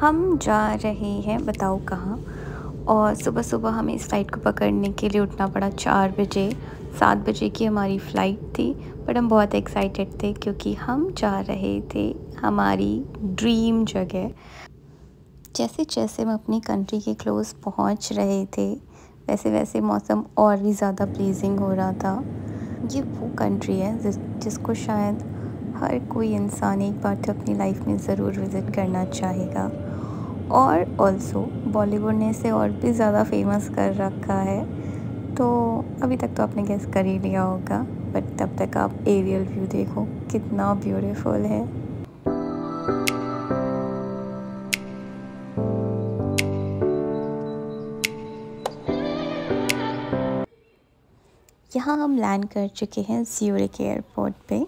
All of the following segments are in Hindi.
हम जा रहे हैं बताओ कहाँ और सुबह सुबह हमें इस फ़्लाइट को पकड़ने के लिए उठना पड़ा चार बजे सात बजे की हमारी फ़्लाइट थी बट हम बहुत एक्साइटेड थे क्योंकि हम जा रहे थे हमारी ड्रीम जगह जैसे जैसे हम अपनी कंट्री के क्लोज पहुंच रहे थे वैसे वैसे मौसम और भी ज़्यादा प्लीजिंग हो रहा था ये वो कंट्री है जिस जिसको शायद हर कोई इंसान एक बार तो अपनी लाइफ में ज़रूर विज़िट करना चाहेगा और ऑल्सो बॉलीवुड ने इसे और भी ज़्यादा फेमस कर रखा है तो अभी तक तो आपने गैस कर ही लिया होगा बट तब तक आप एरियल व्यू देखो कितना ब्यूटीफुल है यहाँ हम लैंड कर चुके हैं ज्यूरिक एयरपोर्ट पे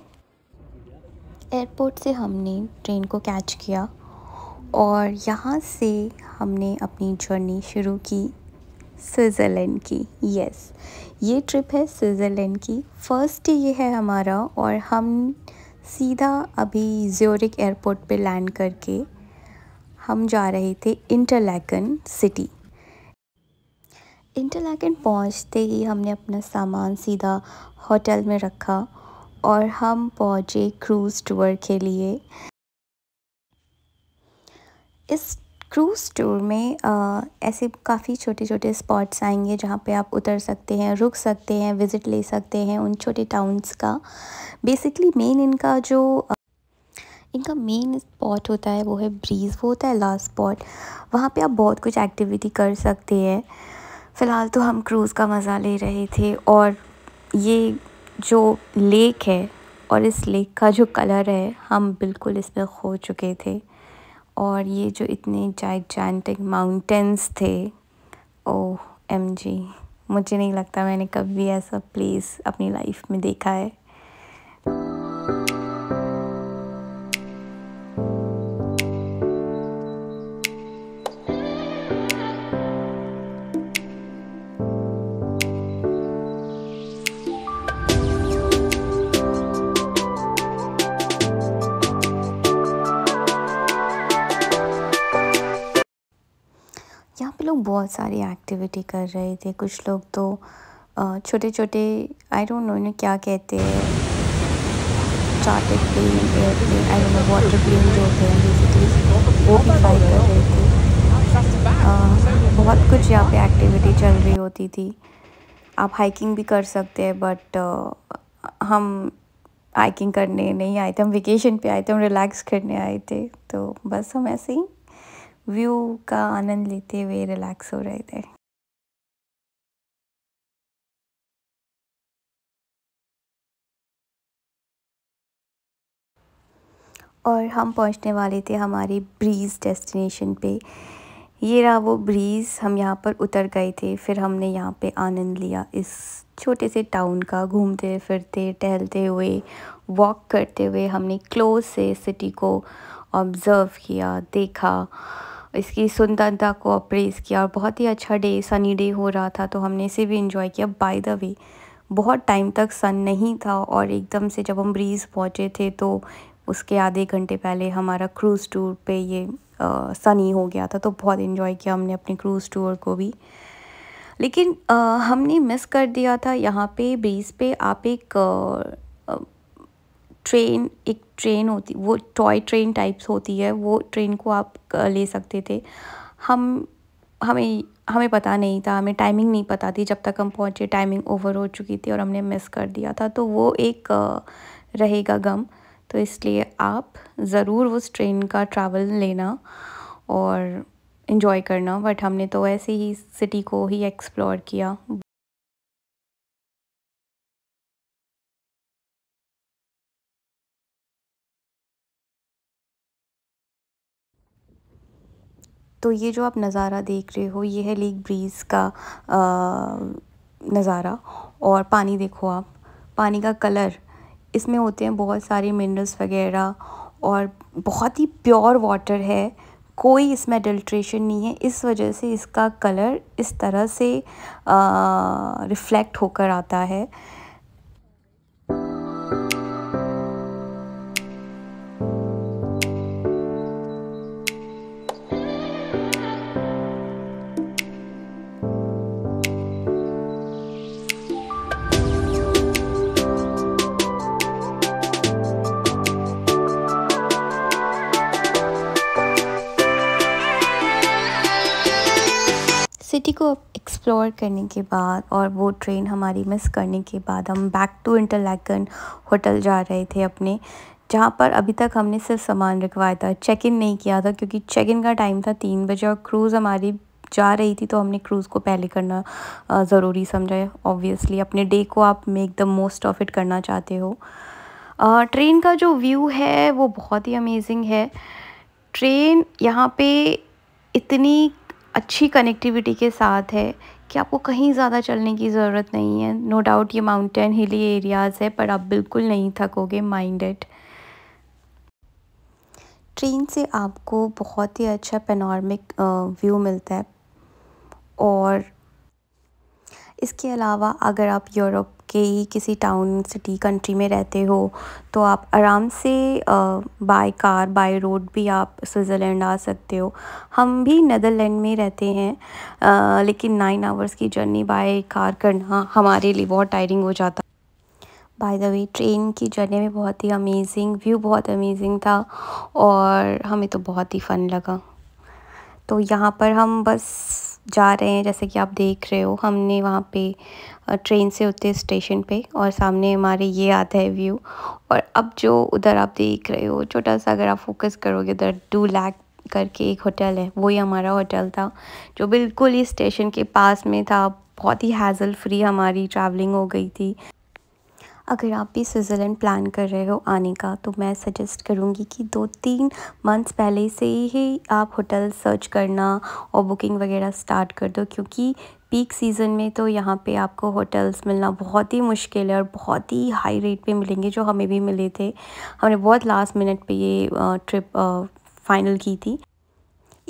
एयरपोर्ट से हमने ट्रेन को कैच किया और यहाँ से हमने अपनी जर्नी शुरू की स्विट्ज़रलैंड की यस ये ट्रिप है स्विट्ज़रलैंड की फ़र्स्ट ये है हमारा और हम सीधा अभी ज्योरिक एयरपोर्ट पे लैंड करके हम जा रहे थे इंटरलैकन सिटी इंटरलैकन पहुँचते ही हमने अपना सामान सीधा होटल में रखा और हम पहुँचे क्रूज़ टूर के लिए इस क्रूज़ टूर में ऐसे काफ़ी छोटे छोटे स्पॉट्स आएंगे जहाँ पे आप उतर सकते हैं रुक सकते हैं विज़िट ले सकते हैं उन छोटे टाउन्स का बेसिकली मेन इनका जो इनका मेन स्पॉट होता है वो है ब्रीज़ वो होता है लास्ट स्पॉट वहाँ पे आप बहुत कुछ एक्टिविटी कर सकते हैं फ़िलहाल तो हम क्रूज़ का मज़ा ले रहे थे और ये जो लेक है और इस लेक का जो कलर है हम बिल्कुल इसमें खो चुके थे और ये जो इतने जाइजेंटिक माउंटेंस थे ओ एम जी मुझे नहीं लगता मैंने कभी ऐसा प्लेस अपनी लाइफ में देखा है लोग बहुत सारी एक्टिविटी कर रहे थे कुछ लोग तो छोटे छोटे आई डोंट नो इन्हें क्या कहते हैं chartered plane airplane I don't know water plane जो होते हैं बेसिकली वो भी फ्लाई कर रहे थे आ, बहुत कुछ यहाँ पे एक्टिविटी चल रही होती थी आप हाइकिंग भी कर सकते हैं बट हम हाइकिंग करने नहीं आए थे हम वेकेशन पे आए थे हम रिलैक्स करने आए थे तो बस हम ऐसे ही व्यू का आनंद लेते हुए रिलैक्स हो रहे थे और हम पहुंचने वाले थे हमारी ब्रीज़ डेस्टिनेशन पे ये रहा वो ब्रीज़ हम यहाँ पर उतर गए थे फिर हमने यहाँ पे आनंद लिया इस छोटे से टाउन का घूमते फिरते टहलते हुए वॉक करते हुए हमने क्लोज से सिटी को ऑब्ज़र्व किया देखा इसकी सुंदरता को अप्रेज़ किया और बहुत ही अच्छा डे सनी डे हो रहा था तो हमने इसे भी इन्जॉय किया बाय द वे बहुत टाइम तक सन नहीं था और एकदम से जब हम ब्रीज़ पहुँचे थे तो उसके आधे घंटे पहले हमारा क्रूज़ टूर पे ये आ, सनी हो गया था तो बहुत इन्जॉय किया हमने अपने क्रूज़ टूर को भी लेकिन आ, हमने मिस कर दिया था यहाँ पे ब्रीज़ पे आप एक आ, ट्रेन एक ट्रेन होती वो टॉय ट्रेन टाइप्स होती है वो ट्रेन को आप ले सकते थे हम हमें हमें पता नहीं था हमें टाइमिंग नहीं पता थी जब तक हम पहुँचे टाइमिंग ओवर हो चुकी थी और हमने मिस कर दिया था तो वो एक रहेगा गम तो इसलिए आप ज़रूर उस ट्रेन का ट्रैवल लेना और इन्जॉय करना बट हमने तो ऐसे ही सिटी को ही एक्सप्लोर किया तो ये जो आप नज़ारा देख रहे हो ये है लेक ब्रीज़ का नज़ारा और पानी देखो आप पानी का कलर इसमें होते हैं बहुत सारे मिनरल्स वगैरह और बहुत ही प्योर वाटर है कोई इसमें अडल्ट्रेशन नहीं है इस वजह से इसका कलर इस तरह से रिफ़्लेक्ट होकर आता है को एक्सप्लोर करने के बाद और वो ट्रेन हमारी मिस करने के बाद हम बैक टू इंटरलैकन होटल जा रहे थे अपने जहाँ पर अभी तक हमने सिर्फ सामान रखवाया था चेक इन नहीं किया था क्योंकि चेक इन का टाइम था तीन बजे और क्रूज़ हमारी जा रही थी तो हमने क्रूज़ को पहले करना ज़रूरी समझा ऑब्वियसली अपने डे को आप make the most of it करना चाहते हो ट्रेन का जो व्यू है वो बहुत ही अमेजिंग है ट्रेन यहाँ पे इतनी अच्छी कनेक्टिविटी के साथ है कि आपको कहीं ज़्यादा चलने की ज़रूरत नहीं है नो no डाउट ये माउंटेन हिली एरियाज़ है पर आप बिल्कुल नहीं थकोगे माइंडेड ट्रेन से आपको बहुत ही अच्छा पेनॉर्मिक व्यू मिलता है और इसके अलावा अगर आप यूरोप के ही किसी टाउन सिटी कंट्री में रहते हो तो आप आराम से बाय कार बाय रोड भी आप स्विट्ज़रलैंड आ सकते हो हम भी नदरलैंड में रहते हैं आ, लेकिन नाइन आवर्स की जर्नी बाय कार करना हमारे लिए बहुत टायरिंग हो जाता बाय द वे ट्रेन की जर्नी में बहुत ही अमेजिंग व्यू बहुत अमेजिंग था और हमें तो बहुत ही फ़न लगा तो यहाँ पर हम बस जा रहे हैं जैसे कि आप देख रहे हो हमने वहाँ पे ट्रेन से उतरे स्टेशन पे और सामने हमारे ये आता है व्यू और अब जो उधर आप देख रहे हो छोटा सा अगर आप फोकस करोगे उधर टू लैक करके एक होटल है वही हमारा होटल था जो बिल्कुल ही स्टेशन के पास में था बहुत ही हैज़ल फ्री हमारी ट्रैवलिंग हो गई थी अगर आप भी स्विट्ज़रलैंड प्लान कर रहे हो आने का तो मैं सजेस्ट करूँगी कि दो तीन मंथ्स पहले से ही आप होटल सर्च करना और बुकिंग वगैरह स्टार्ट कर दो क्योंकि पीक सीज़न में तो यहाँ पे आपको होटल्स मिलना बहुत ही मुश्किल है और बहुत ही हाई रेट पे मिलेंगे जो हमें भी मिले थे हमने बहुत लास्ट मिनट पे ये ट्रिप फ़ाइनल की थी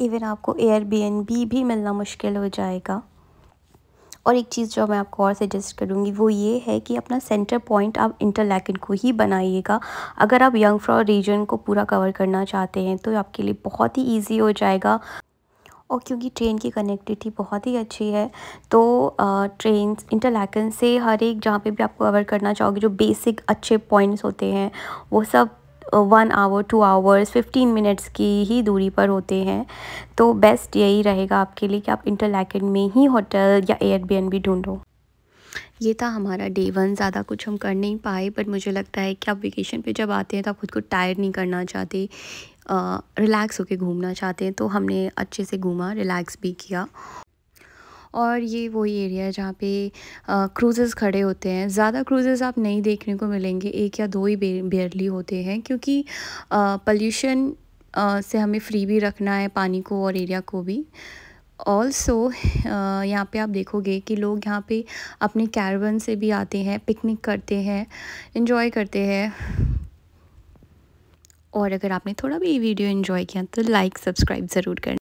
इवन आपको एयर भी मिलना मुश्किल हो जाएगा और एक चीज़ जो मैं आपको और सजेस्ट करूँगी वो ये है कि अपना सेंटर पॉइंट आप इंटरलैकिन को ही बनाइएगा अगर आप यंग फ्रॉ रीजन को पूरा कवर करना चाहते हैं तो आपके लिए बहुत ही ईजी हो जाएगा और क्योंकि ट्रेन की कनेक्टिविटी बहुत ही अच्छी है तो ट्रेन इंटरलैकन से हर एक जहाँ पे भी आप कवर करना चाहोगे जो बेसिक अच्छे पॉइंट्स होते हैं वो सब one hour two hours fifteen minutes की ही दूरी पर होते हैं तो बेस्ट यही रहेगा आपके लिए कि आप इंटरलैकेट में ही होटल या एयरबीएनबी ढूंढो ये था हमारा डे वन ज़्यादा कुछ हम कर नहीं पाए बट मुझे लगता है कि आप वेकेशन पे जब आते हैं तो आप खुद को टायर नहीं करना चाहते रिलैक्स होकर घूमना चाहते हैं तो हमने अच्छे से घूमा रिलैक्स भी किया और ये वही एरिया है जहाँ पे क्रूज़ेस खड़े होते हैं ज़्यादा क्रूज़ेस आप नहीं देखने को मिलेंगे एक या दो ही बेयरली होते हैं क्योंकि पल्यूशन से हमें फ्री भी रखना है पानी को और एरिया को भी ऑल्सो यहाँ पे आप देखोगे कि लोग यहाँ पे अपने कैरवन से भी आते हैं पिकनिक करते हैं इन्जॉय करते हैं और अगर आपने थोड़ा भी ये वीडियो इन्जॉय किया तो लाइक सब्सक्राइब ज़रूर करना